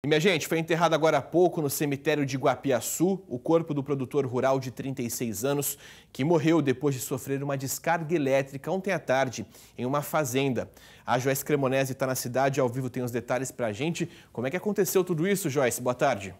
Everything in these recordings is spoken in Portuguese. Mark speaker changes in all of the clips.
Speaker 1: E minha gente, foi enterrado agora há pouco no cemitério de Guapiaçu o corpo do produtor rural de 36 anos que morreu depois de sofrer uma descarga elétrica ontem à tarde em uma fazenda. A Joyce Cremonese está na cidade, ao vivo tem os detalhes para a gente. Como é que aconteceu tudo isso, Joyce? Boa tarde.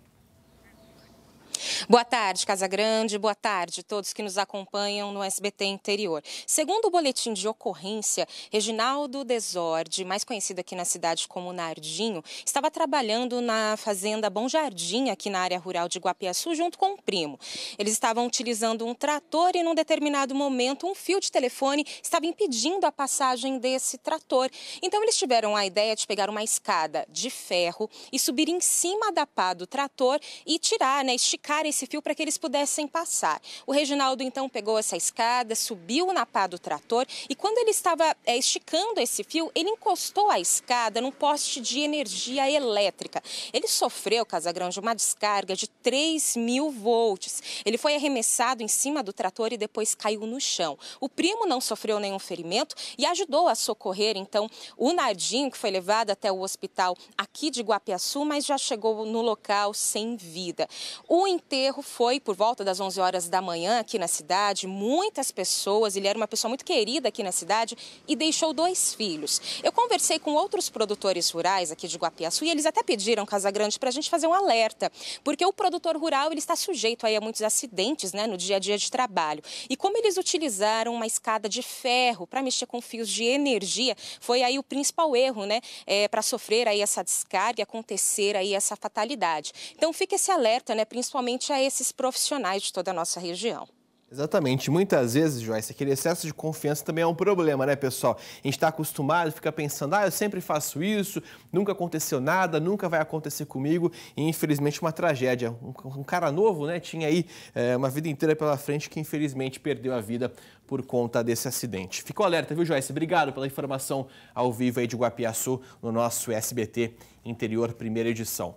Speaker 2: Boa tarde, Casa Grande. Boa tarde a todos que nos acompanham no SBT Interior. Segundo o boletim de ocorrência, Reginaldo Desorde, mais conhecido aqui na cidade como Nardinho, estava trabalhando na fazenda Bom Jardim, aqui na área rural de Guapiaçu, junto com um primo. Eles estavam utilizando um trator e, num determinado momento, um fio de telefone estava impedindo a passagem desse trator. Então, eles tiveram a ideia de pegar uma escada de ferro e subir em cima da pá do trator e tirar, né, esticar esse esse fio para que eles pudessem passar. O Reginaldo então pegou essa escada, subiu na pá do trator e quando ele estava é, esticando esse fio, ele encostou a escada num poste de energia elétrica. Ele sofreu, Casagrande, uma descarga de 3 mil volts. Ele foi arremessado em cima do trator e depois caiu no chão. O primo não sofreu nenhum ferimento e ajudou a socorrer, então, o Nardim, que foi levado até o hospital aqui de Guapiaçu, mas já chegou no local sem vida. O enterro enterro foi por volta das 11 horas da manhã aqui na cidade. Muitas pessoas, ele era uma pessoa muito querida aqui na cidade e deixou dois filhos. Eu conversei com outros produtores rurais aqui de Guapiaçu e eles até pediram Casa Grande para a gente fazer um alerta, porque o produtor rural ele está sujeito aí a muitos acidentes né, no dia a dia de trabalho. E como eles utilizaram uma escada de ferro para mexer com fios de energia, foi aí o principal erro né, é, para sofrer aí essa descarga e acontecer aí essa fatalidade. Então fica esse alerta, né, principalmente a esses profissionais de toda a nossa região.
Speaker 1: Exatamente. Muitas vezes, Joyce, aquele excesso de confiança também é um problema, né, pessoal? A gente está acostumado, fica pensando, ah, eu sempre faço isso, nunca aconteceu nada, nunca vai acontecer comigo, e infelizmente uma tragédia. Um, um cara novo, né, tinha aí é, uma vida inteira pela frente que infelizmente perdeu a vida por conta desse acidente. Ficou alerta, viu, Joyce? Obrigado pela informação ao vivo aí de Guapiaçu no nosso SBT Interior Primeira Edição.